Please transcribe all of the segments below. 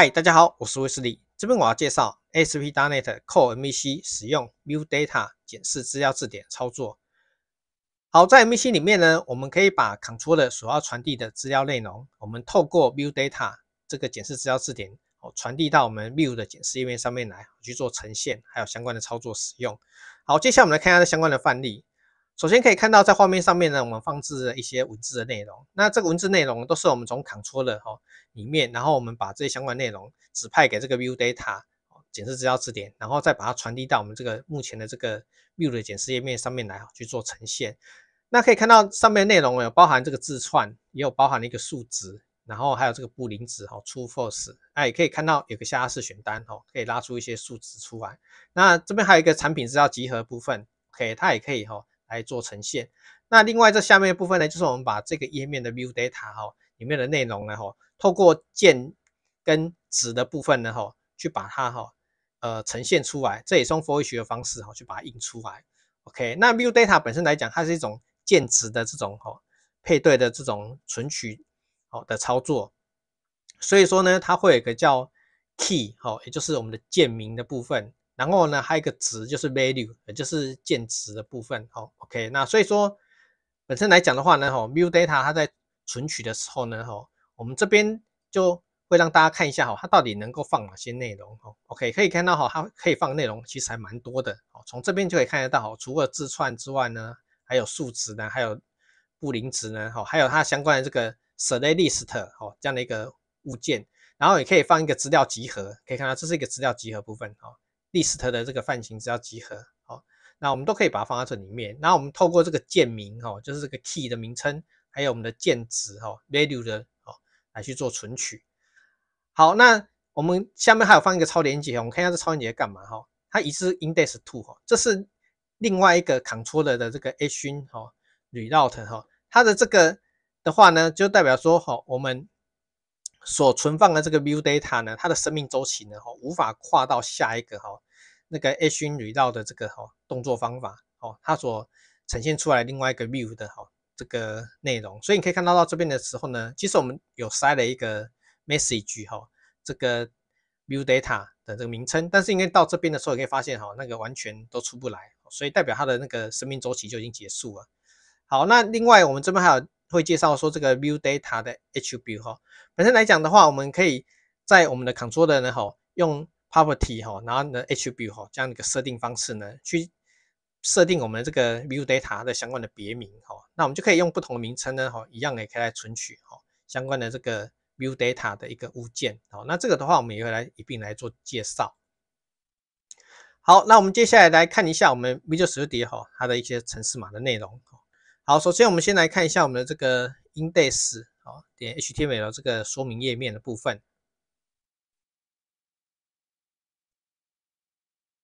嗨，大家好，我是威斯利。这边我要介绍 ASP .NET Core MVC 使用 View Data 检视资料字典操作。好，在 m e c 里面呢，我们可以把 Controller 所要传递的资料内容，我们透过 View Data 这个检视资料字典，哦，传递到我们 View 的检视页面上面来去做呈现，还有相关的操作使用。好，接下来我们来看一下相关的范例。首先可以看到，在画面上面呢，我们放置了一些文字的内容。那这个文字内容都是我们从 c o n t a o l e 哈里面，然后我们把这些相关内容指派给这个 View Data 哦，检视资料字典，然后再把它传递到我们这个目前的这个 View 的检视页面上面来去做呈现。那可以看到上面内容有包含这个字串，也有包含了一个数值，然后还有这个布林值哈，True False。哎，也可以看到有个下拉式选单哦，可以拉出一些数值出来。那这边还有一个产品资料集合部分，OK，它也可以吼、来做呈现。那另外这下面的部分呢，就是我们把这个页面的 view data 哈里面的内容呢哈，透过键跟值的部分呢哈，去把它哈呃呈现出来。这也是用 for each 的方式哈去把它印出来。OK，那 view data 本身来讲，它是一种键值的这种哈配对的这种存取哦的操作。所以说呢，它会有个叫 key 哈，也就是我们的键名的部分。然后呢，还有一个值就是 value，也就是键值的部分。好，OK，那所以说本身来讲的话呢，i m u d a t a 它在存取的时候呢，哦，我们这边就会让大家看一下，哦，它到底能够放哪些内容。哦 o k 可以看到，哦，它可以放内容其实还蛮多的。哦，从这边就可以看得到，哦，除了字串之外呢，还有数值呢，还有布林值呢，哦，还有它相关的这个 select l 历史 t 吼，这样的一个物件，然后也可以放一个资料集合，可以看到这是一个资料集合部分，哦。list 的这个泛型只要集合，好，那我们都可以把它放在这里面。那我们透过这个键名，哦，就是这个 key 的名称，还有我们的键值，哦，value 的，哦，来去做存取。好，那我们下面还有放一个超连接，我看一下这超连接干嘛哈？它一是 index two 哈，这是另外一个 controller 的这个 action，哦 r e o u t 哈，它的这个的话呢，就代表说，哦，我们所存放的这个 view data 呢，它的生命周期呢，哦，无法跨到下一个哦、那个 a c t n o read 的这个哦、动作方法，哦，它所呈现出来另外一个 view 的哦、这个内容。所以你可以看到到这边的时候呢，其实我们有塞了一个 message 哈，这个 view data 的这个名称，但是因为到这边的时候，你可以发现哈，那个完全都出不来，所以代表它的那个生命周期就已经结束了。好，那另外我们这边还有。会介绍说这个 View Data 的 H U B 哈，本身来讲的话，我们可以在我们的 Controller 呢哈，用 Property 哈，然后呢 H U B 哈，这样的一个设定方式呢，去设定我们这个 View Data 的相关的别名哈，那我们就可以用不同的名称呢哈，一样也可以来存取哈相关的这个 View Data 的一个物件哦，那这个的话我们也会来一并来做介绍。好，那我们接下来来看一下我们 Visual Studio 哈，它的一些程式码的内容。好，首先我们先来看一下我们的这个 index 哦，点 H T M L 这个说明页面的部分。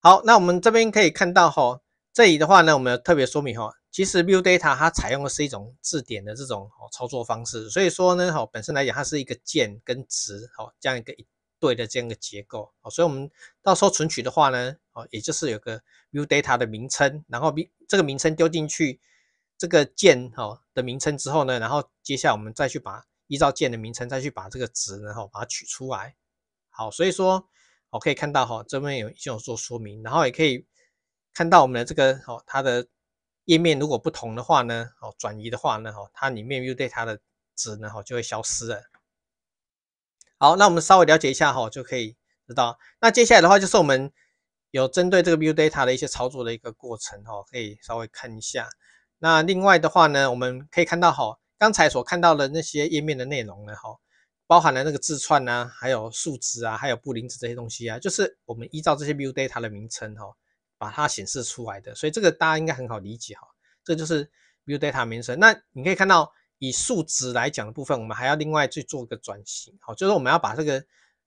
好，那我们这边可以看到哈，这里的话呢，我们特别说明哈，其实 view data 它采用的是一种字典的这种哦操作方式，所以说呢，哦本身来讲，它是一个键跟值哦这样一个一对的这样一个结构哦，所以我们到时候存取的话呢，哦也就是有个 view data 的名称，然后 v 这个名称丢进去。这个键哈的名称之后呢，然后接下来我们再去把依照键的名称再去把这个值然后把它取出来。好，所以说，我可以看到哈这边有经有做说明，然后也可以看到我们的这个哦它的页面如果不同的话呢，哦转移的话呢，哦它里面 view data 的值呢，哦就会消失了。好，那我们稍微了解一下哈就可以知道。那接下来的话就是我们有针对这个 view data 的一些操作的一个过程哦，可以稍微看一下。那另外的话呢，我们可以看到哈，刚才所看到的那些页面的内容呢，哈，包含了那个字串呐，还有数值啊，还有布林值这些东西啊，就是我们依照这些 view data 的名称哈，把它显示出来的。所以这个大家应该很好理解哈，这就是 view data 名称。那你可以看到，以数值来讲的部分，我们还要另外去做一个转型，好，就是我们要把这个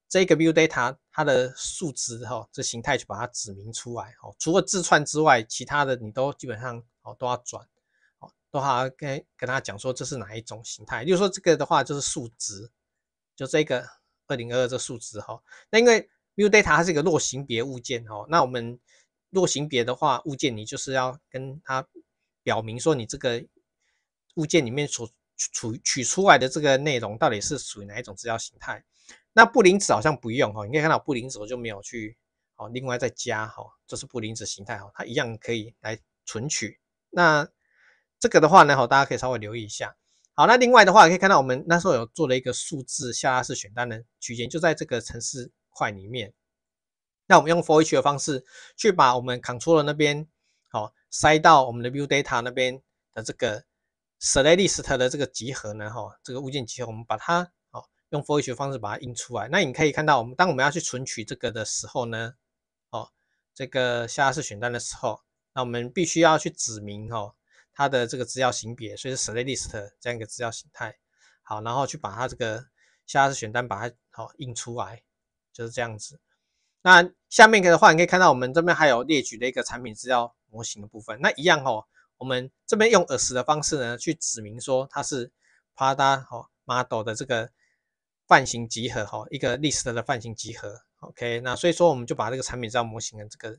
这个 view data 它的数值哈，这形态去把它指明出来，哦。除了字串之外，其他的你都基本上哦都要转。都好，跟跟他讲说这是哪一种形态，就是说这个的话就是数值，就这个二零二二这数值哈。那因为 e u d a t a 它是一个弱型别物件哈，那我们弱型别的话物件你就是要跟他表明说你这个物件里面所取取出来的这个内容到底是属于哪一种资料形态。那布林子好像不用哈，你可以看到布林我就没有去哦，另外再加哈，这是布林子形态哈，它一样可以来存取那。这个的话呢，哈，大家可以稍微留意一下。好，那另外的话，可以看到我们那时候有做了一个数字下拉式选单的区间，就在这个城市块里面。那我们用 for each 的方式去把我们 control 那边，好，塞到我们的 view data 那边的这个 select list 的这个集合呢，哈，这个物件集合，我们把它，哦，用 for each 方式把它印出来。那你可以看到，我们当我们要去存取这个的时候呢，哦，这个下拉式选单的时候，那我们必须要去指明，哦。它的这个资料型别，所以是 s l a t list 这样一个资料形态。好，然后去把它这个，下面是选单，把它好印出来，就是这样子。那下面的话，你可以看到我们这边还有列举的一个产品资料模型的部分。那一样哦，我们这边用耳识的方式呢，去指明说它是 p a d a 哦 model 的这个泛型集合吼，一个 list 的泛型集合。OK，那所以说我们就把这个产品资料模型的这个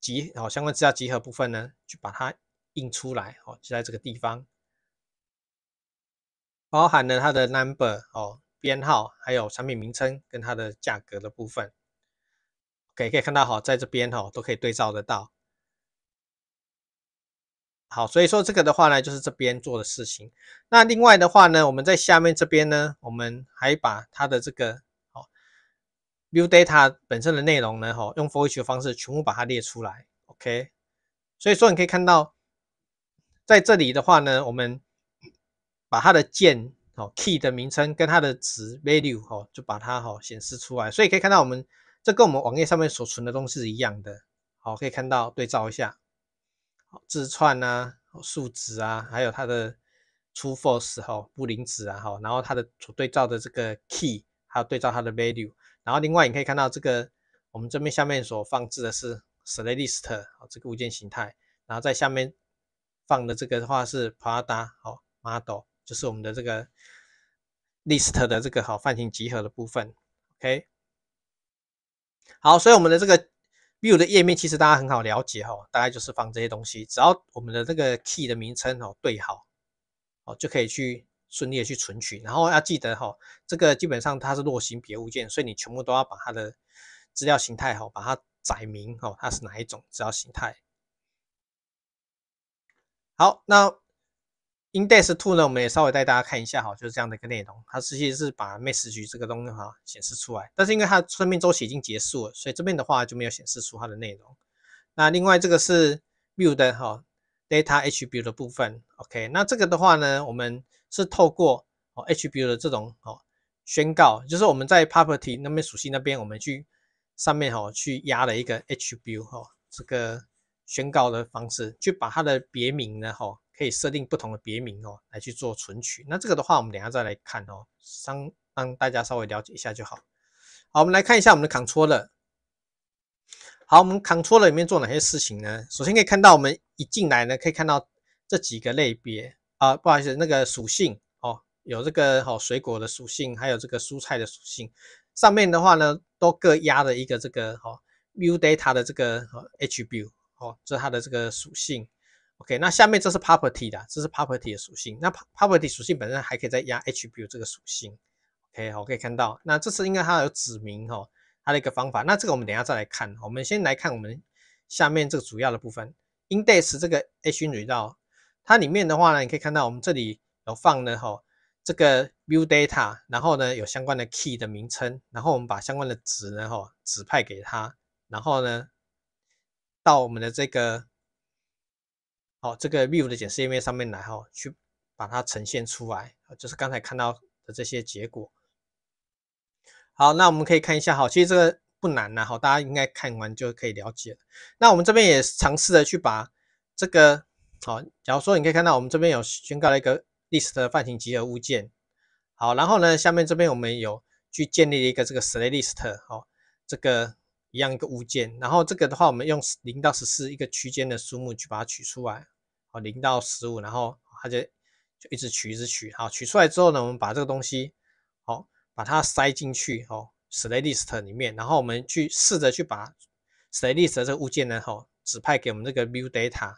集哦相关资料集合部分呢，去把它。印出来哦，就在这个地方，包含了它的 number 哦，编号，还有产品名称跟它的价格的部分，OK，可以看到，哈，在这边哦，都可以对照得到。好，所以说这个的话呢，就是这边做的事情。那另外的话呢，我们在下面这边呢，我们还把它的这个哦 view data 本身的内容呢，哈，用 for each 的方式全部把它列出来，OK。所以说你可以看到。在这里的话呢，我们把它的键，哦，key 的名称跟它的值，value，哦，就把它，哦，显示出来。所以可以看到，我们这跟我们网页上面所存的东西是一样的。好，可以看到对照一下，好，字串啊，数值啊，还有它的 true false，哦，布林值啊，哈，然后它的所对照的这个 key，还有对照它的 value。然后另外你可以看到这个，我们这边下面所放置的是 slate list，哦，这个物件形态。然后在下面。放的这个的话是 p a d a 好 Model，就是我们的这个 List 的这个好泛型集合的部分。OK，好，所以我们的这个 View 的页面其实大家很好了解哈，大概就是放这些东西，只要我们的这个 Key 的名称哦对好哦就可以去顺利的去存取，然后要记得哈，这个基本上它是落型别物件，所以你全部都要把它的资料形态好把它载明哦，它是哪一种资料形态。好，那 index two 呢？我们也稍微带大家看一下，哈，就是这样的一个内容。它实际是把 m e s s a g e 这个东西哈显示出来，但是因为它生命周期已经结束了，所以这边的话就没有显示出它的内容。那另外这个是 build 哈 data hbu 的部分。OK，那这个的话呢，我们是透过哦 hbu 的这种哦宣告，就是我们在 property 那边属性那边，我们去上面哈去压了一个 hbu 哈这个。宣告的方式，去把它的别名呢，吼，可以设定不同的别名哦，来去做存取。那这个的话，我们等下再来看哦，帮让大家稍微了解一下就好。好，我们来看一下我们的 Control。l e r 好，我们 Control l e r 里面做哪些事情呢？首先可以看到，我们一进来呢，可以看到这几个类别啊，不好意思，那个属性哦，有这个吼水果的属性，还有这个蔬菜的属性。上面的话呢，都各压了一个这个吼 View Data 的这个 H View。哦，这是它的这个属性，OK，那下面这是 property 的，这是 property 的属性。那 property 属性本身还可以再压 hbu 这个属性，OK，好可以看到。那这是应该它有指明哈，它的一个方法。那这个我们等下再来看，我们先来看我们下面这个主要的部分，index 这个 hbu 道，它里面的话呢，你可以看到我们这里有放呢哈，这个 view data，然后呢有相关的 key 的名称，然后我们把相关的值呢哈指派给它，然后呢。到我们的这个，好，这个 v i e w 的展示页面上面来哈，去把它呈现出来，就是刚才看到的这些结果。好，那我们可以看一下哈，其实这个不难呐，好，大家应该看完就可以了解。那我们这边也尝试的去把这个，好，假如说你可以看到我们这边有宣告了一个 List 的泛型集合物件，好，然后呢，下面这边我们有去建立一个这个 SlList a 好，这个。一样一个物件，然后这个的话，我们用零到十四一个区间的数目去把它取出来，哦，零到十五，然后它就就一直取一直取，好，取出来之后呢，我们把这个东西，好，把它塞进去哦 s l a t list 里面，然后我们去试着去把 s l a t list 这个物件呢，吼，指派给我们这个 view data，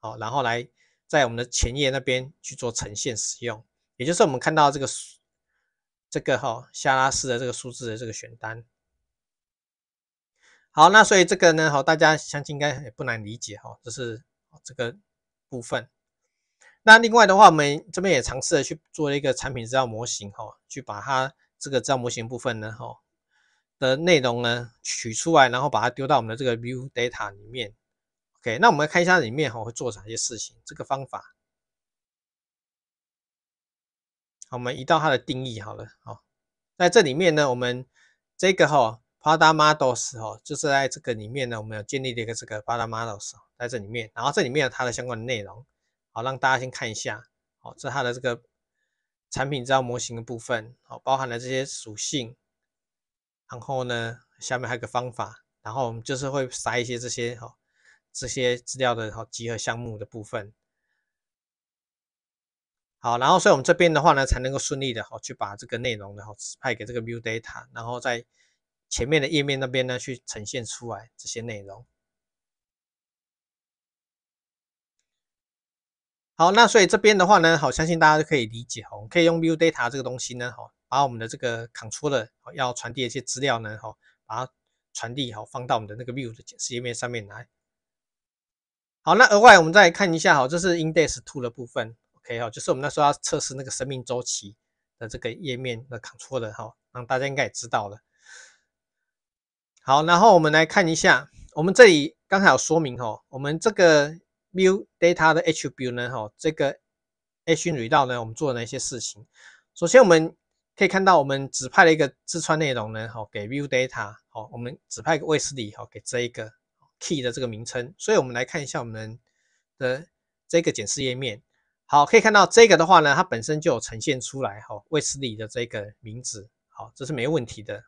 好，然后来在我们的前页那边去做呈现使用，也就是我们看到这个数，这个哈下拉式的这个数字的这个选单。好，那所以这个呢，好，大家相信应该也不难理解，哈，这是这个部分。那另外的话，我们这边也尝试了去做一个产品制造模型，哈，去把它这个制造模型部分呢，哈的内容呢取出来，然后把它丢到我们的这个 view data 里面。OK，那我们看一下里面哈会做哪些事情，这个方法。我们移到它的定义好了，好，在这里面呢，我们这个哈。Prada models 哦，就是在这个里面呢，我们有建立了一个这个 Prada models，在这里面，然后这里面有它的相关的内容，好，让大家先看一下，好，这它的这个产品资料模型的部分，哦，包含了这些属性，然后呢，下面还有个方法，然后我们就是会筛一些这些哦，这些资料的哈集合项目的部分，好，然后所以我们这边的话呢，才能够顺利的哦去把这个内容然后派给这个 view data，然后再。前面的页面那边呢，去呈现出来这些内容。好，那所以这边的话呢，好，相信大家都可以理解哦。我们可以用 View Data 这个东西呢，哈，把我们的这个 Control 要传递的一些资料呢，哈，把它传递好，放到我们的那个 View 的解释页面上面来。好，那额外我们再看一下，好，这是 Index Two 的部分。OK，哈，就是我们那时候要测试那个生命周期的这个页面的 Control 的哈，那大家应该也知道了。好，然后我们来看一下，我们这里刚好说明哈，我们这个 view data 的 HUB 呢，哈，这个 HUN 道呢，我们做了哪些事情。首先我们可以看到，我们指派了一个自串内容呢，哈，给 view data，好，我们指派个卫斯理哈，给这一个 key 的这个名称。所以，我们来看一下我们的这个检视页面。好，可以看到这个的话呢，它本身就有呈现出来，哈，卫斯理的这个名字，好，这是没问题的。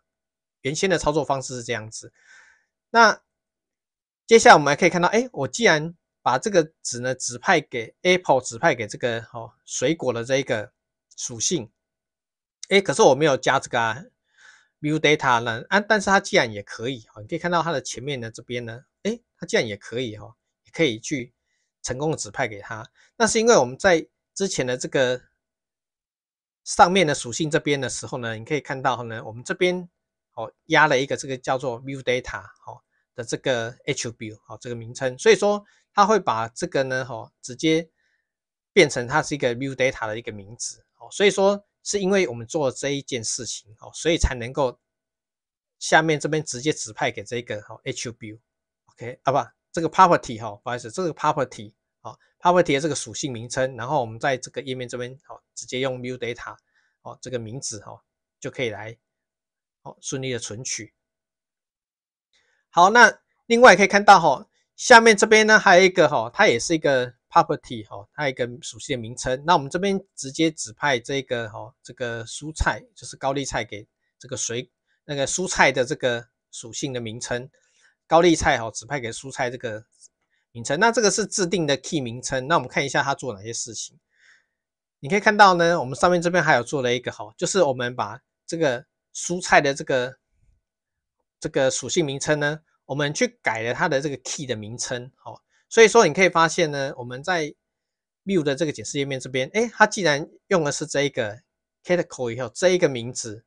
原先的操作方式是这样子，那接下来我们还可以看到，哎，我既然把这个纸呢指派给 Apple，指派给这个哦水果的这一个属性，哎，可是我没有加这个 viewData 呢，啊，但是它既然也可以哦，你可以看到它的前面的这边呢，哎，它既然也可以哦，也可以去成功的指派给它，那是因为我们在之前的这个上面的属性这边的时候呢，你可以看到呢，我们这边。哦，压了一个这个叫做 View Data 哦的这个 HUB 哦这个名称，所以说它会把这个呢哦直接变成它是一个 View Data 的一个名字哦，所以说是因为我们做这一件事情哦，所以才能够下面这边直接指派给这个好 HUB OK 啊不这个 property 哈不好意思这个 property 哦 property 的这个属性名称，然后我们在这个页面这边哦直接用 View Data 哦这个名字哈就可以来。顺利的存取。好，那另外可以看到哈，下面这边呢还有一个哈，它也是一个 property 哈，它一个属性的名称。那我们这边直接指派这个哈，这个蔬菜就是高丽菜给这个水那个蔬菜的这个属性的名称，高丽菜哈指派给蔬菜这个名称。那这个是制定的 key 名称。那我们看一下它做哪些事情。你可以看到呢，我们上面这边还有做了一个哈，就是我们把这个蔬菜的这个这个属性名称呢，我们去改了它的这个 key 的名称，哦，所以说你可以发现呢，我们在 view 的这个解释页面这边，哎，它既然用的是这一个 category 以后这一个名字，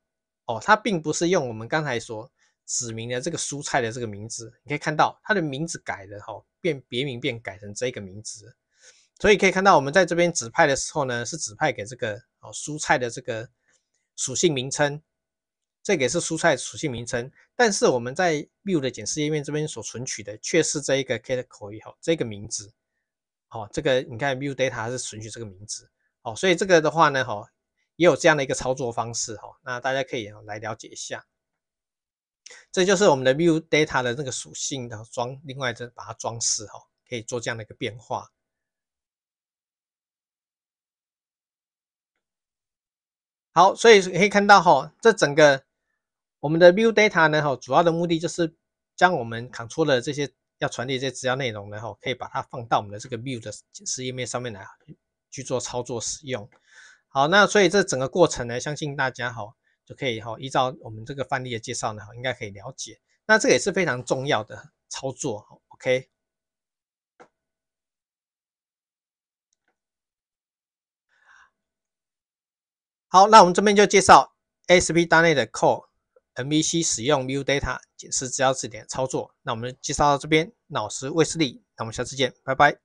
哦，它并不是用我们刚才说指明的这个蔬菜的这个名字，你可以看到它的名字改了，哦，变别名变改成这个名字，所以可以看到我们在这边指派的时候呢，是指派给这个哦蔬菜的这个属性名称。这个也是蔬菜属性名称，但是我们在 View 的检视页面这边所存取的却是这一个 Category 哈，这个名字，好，这个你看 View Data 是存取这个名字，好，所以这个的话呢，哈，也有这样的一个操作方式哈，那大家可以来了解一下，这就是我们的 View Data 的那个属性的装，另外再把它装饰哈，可以做这样的一个变化。好，所以可以看到哈，这整个。我们的 View Data 呢？吼，主要的目的就是将我们 Control 的这些要传递这些资料内容呢，吼，可以把它放到我们的这个 View 的视页面上面来去做操作使用。好，那所以这整个过程呢，相信大家哈就可以哈依照我们这个范例的介绍呢，应该可以了解。那这个也是非常重要的操作。OK。好，那我们这边就介绍 ASP 单内的 Call。MVC 使用 New Data 解释资料字典操作，那我们就介绍到这边。老师卫斯力，那我们下次见，拜拜。